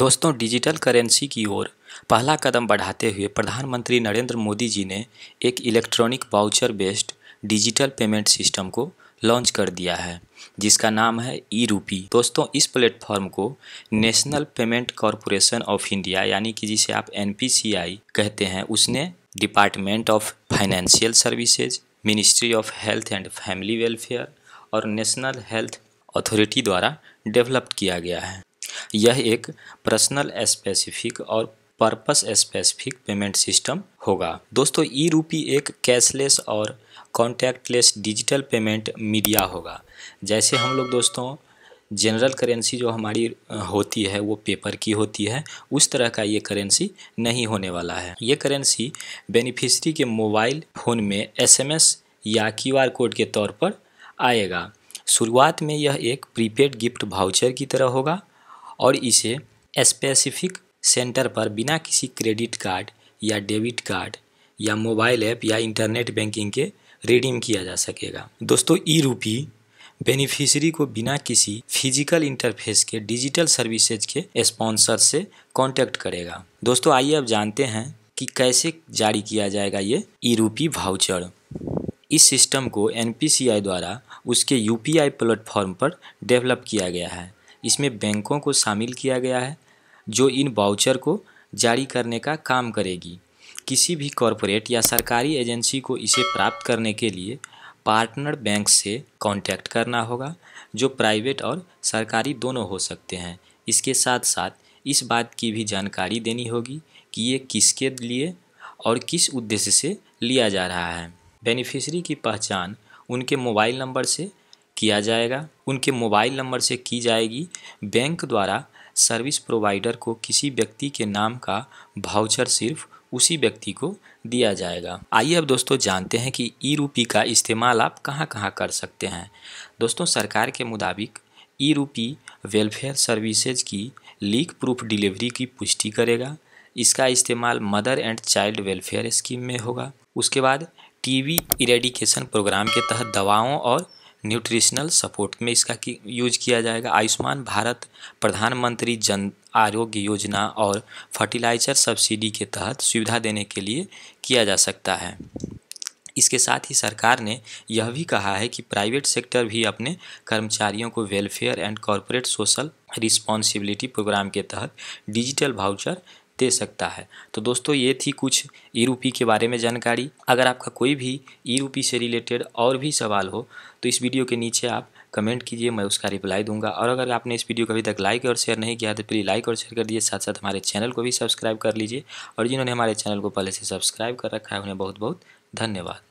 दोस्तों digital currency की ओर पहला कदम बढ़ाते हुए प्रधानमंत्री नरेंद्र मोदी जी ने एक electronic voucher based digital payment system को लॉन्च कर दिया है जिसका नाम है ई रूपी दोस्तों इस प्लेटफॉर्म को national payment corporation of India यानी कि जिसे आप एन कहते हैं उसने department of financial services ministry of health and family welfare और नेशनल हेल्थ अथॉरिटी द्वारा डेवलप किया गया है यह एक पर्सनल स्पेसिफिक और पर्पस स्पेसिफिक पेमेंट सिस्टम होगा दोस्तों ई रूपी एक कैशलेस और कॉन्टैक्टलेस डिजिटल पेमेंट मीडिया होगा जैसे हम लोग दोस्तों जनरल करेंसी जो हमारी होती है वो पेपर की होती है उस तरह का ये करेंसी नहीं होने वाला है ये करेंसी बेनिफिशरी के मोबाइल फ़ोन में एसएमएस या क्यूआर कोड के तौर पर आएगा शुरुआत में यह एक प्रीपेड गिफ्ट भाउचर की तरह होगा और इसे स्पेसिफिक सेंटर पर बिना किसी क्रेडिट कार्ड या डेबिट कार्ड या मोबाइल ऐप या इंटरनेट बैंकिंग के रिडीम किया जा सकेगा दोस्तों ई रूपी बेनिफिशरी को बिना किसी फिजिकल इंटरफेस के डिजिटल सर्विसेज के स्पॉन्सर से कांटेक्ट करेगा दोस्तों आइए अब जानते हैं कि कैसे जारी किया जाएगा ये ई रूपी भाउचर इस सिस्टम को एन द्वारा उसके यू प्लेटफॉर्म पर डेवलप किया गया है इसमें बैंकों को शामिल किया गया है जो इन बाउचर को जारी करने का काम करेगी किसी भी कॉरपोरेट या सरकारी एजेंसी को इसे प्राप्त करने के लिए पार्टनर बैंक से कॉन्टैक्ट करना होगा जो प्राइवेट और सरकारी दोनों हो सकते हैं इसके साथ साथ इस बात की भी जानकारी देनी होगी कि ये किसके लिए और किस उद्देश्य से लिया जा रहा है बेनिफिशरी की पहचान उनके मोबाइल नंबर से किया जाएगा उनके मोबाइल नंबर से की जाएगी बैंक द्वारा सर्विस प्रोवाइडर को किसी व्यक्ति के नाम का भाउचर सिर्फ उसी व्यक्ति को दिया जाएगा आइए अब दोस्तों जानते हैं कि ई रूपी का इस्तेमाल आप कहां कहां कर सकते हैं दोस्तों सरकार के मुताबिक ई रूपी वेलफेयर सर्विसेज की लीक प्रूफ डिलीवरी की पुष्टि करेगा इसका इस्तेमाल mother and child welfare scheme में होगा उसके बाद टीबी इरेडिकेशन प्रोग्राम के तहत दवाओं और न्यूट्रिशनल सपोर्ट में इसका कि, यूज किया जाएगा आयुष्मान भारत प्रधानमंत्री जन आरोग्य योजना और फर्टिलाइजर सब्सिडी के तहत सुविधा देने के लिए किया जा सकता है इसके साथ ही सरकार ने यह भी कहा है कि प्राइवेट सेक्टर भी अपने कर्मचारियों को welfare and corporate social responsibility programme के तहत डिजिटल भाउचर दे सकता है तो दोस्तों ये थी कुछ ई रूपी के बारे में जानकारी अगर आपका कोई भी ई रूपी से रिलेटेड और भी सवाल हो तो इस वीडियो के नीचे आप कमेंट कीजिए मैं उसका रिप्लाई दूंगा और अगर आपने इस वीडियो को अभी तक लाइक और शेयर नहीं किया तो प्लीज़ लाइक और शेयर कर दीजिए साथ साथ हमारे चैनल को भी सब्सक्राइब कर लीजिए और जिन्होंने हमारे चैनल को पहले से सब्सक्राइब कर रखा है उन्हें बहुत बहुत धन्यवाद